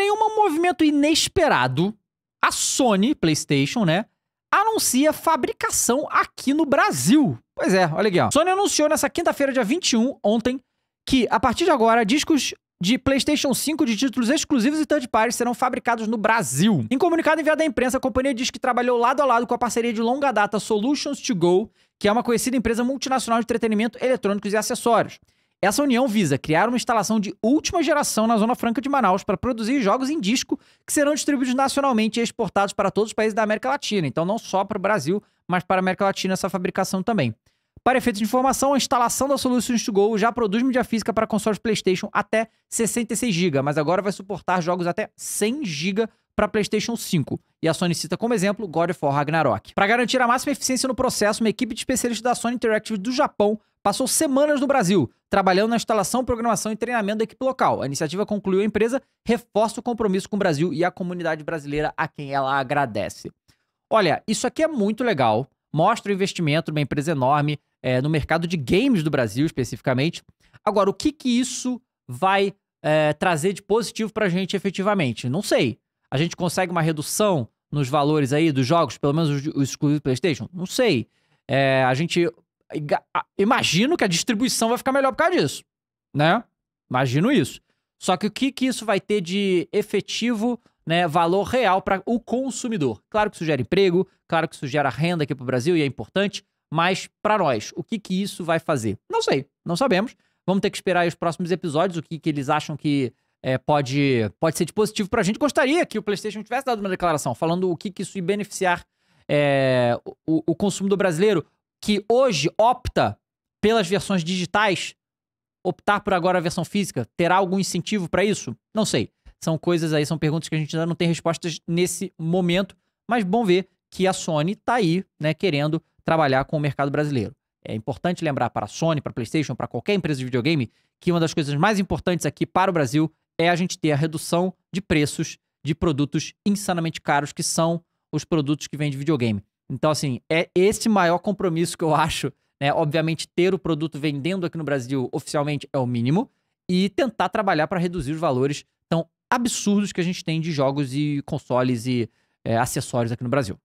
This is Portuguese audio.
em um movimento inesperado. A Sony, PlayStation, né? Anuncia fabricação aqui no Brasil. Pois é, olha aqui, ó. Sony anunciou nessa quinta-feira, dia 21, ontem, que a partir de agora, discos de PlayStation 5 de títulos exclusivos e third parties serão fabricados no Brasil. Em comunicado enviado à imprensa, a companhia diz que trabalhou lado a lado com a parceria de longa data Solutions to Go, que é uma conhecida empresa multinacional de entretenimento eletrônicos e acessórios. Essa união visa criar uma instalação de última geração na Zona Franca de Manaus para produzir jogos em disco que serão distribuídos nacionalmente e exportados para todos os países da América Latina. Então, não só para o Brasil, mas para a América Latina essa fabricação também. Para efeitos de informação, a instalação da Solutions to Go já produz mídia física para consoles PlayStation até 66 GB, mas agora vai suportar jogos até 100 GB para PlayStation 5. E a Sony cita como exemplo God of War Ragnarok. Para garantir a máxima eficiência no processo, uma equipe de especialistas da Sony Interactive do Japão passou semanas no Brasil, trabalhando na instalação, programação e treinamento da equipe local. A iniciativa concluiu a empresa, reforça o compromisso com o Brasil e a comunidade brasileira a quem ela agradece. Olha, isso aqui é muito legal, mostra o investimento de uma empresa enorme é, no mercado de games do Brasil, especificamente. Agora, o que, que isso vai é, trazer de positivo para a gente efetivamente? Não sei. A gente consegue uma redução nos valores aí dos jogos, pelo menos os, os exclusivos PlayStation? Não sei. É, a gente. Imagino que a distribuição vai ficar melhor por causa disso, né? Imagino isso. Só que o que, que isso vai ter de efetivo né, valor real para o consumidor? Claro que isso gera emprego, claro que isso gera renda aqui para o Brasil e é importante, mas para nós, o que, que isso vai fazer? Não sei, não sabemos. Vamos ter que esperar os próximos episódios, o que, que eles acham que é, pode, pode ser de positivo para a gente. Gostaria que o PlayStation tivesse dado uma declaração falando o que, que isso ia beneficiar é, o, o consumidor brasileiro, que hoje opta pelas versões digitais, optar por agora a versão física, terá algum incentivo para isso? Não sei. São coisas aí, são perguntas que a gente ainda não tem respostas nesse momento, mas bom ver que a Sony está aí, né, querendo trabalhar com o mercado brasileiro. É importante lembrar para a Sony, para a PlayStation, para qualquer empresa de videogame, que uma das coisas mais importantes aqui para o Brasil é a gente ter a redução de preços de produtos insanamente caros, que são os produtos que vêm de videogame. Então, assim, é esse maior compromisso que eu acho, né? Obviamente, ter o produto vendendo aqui no Brasil oficialmente é o mínimo, e tentar trabalhar para reduzir os valores tão absurdos que a gente tem de jogos e consoles e é, acessórios aqui no Brasil.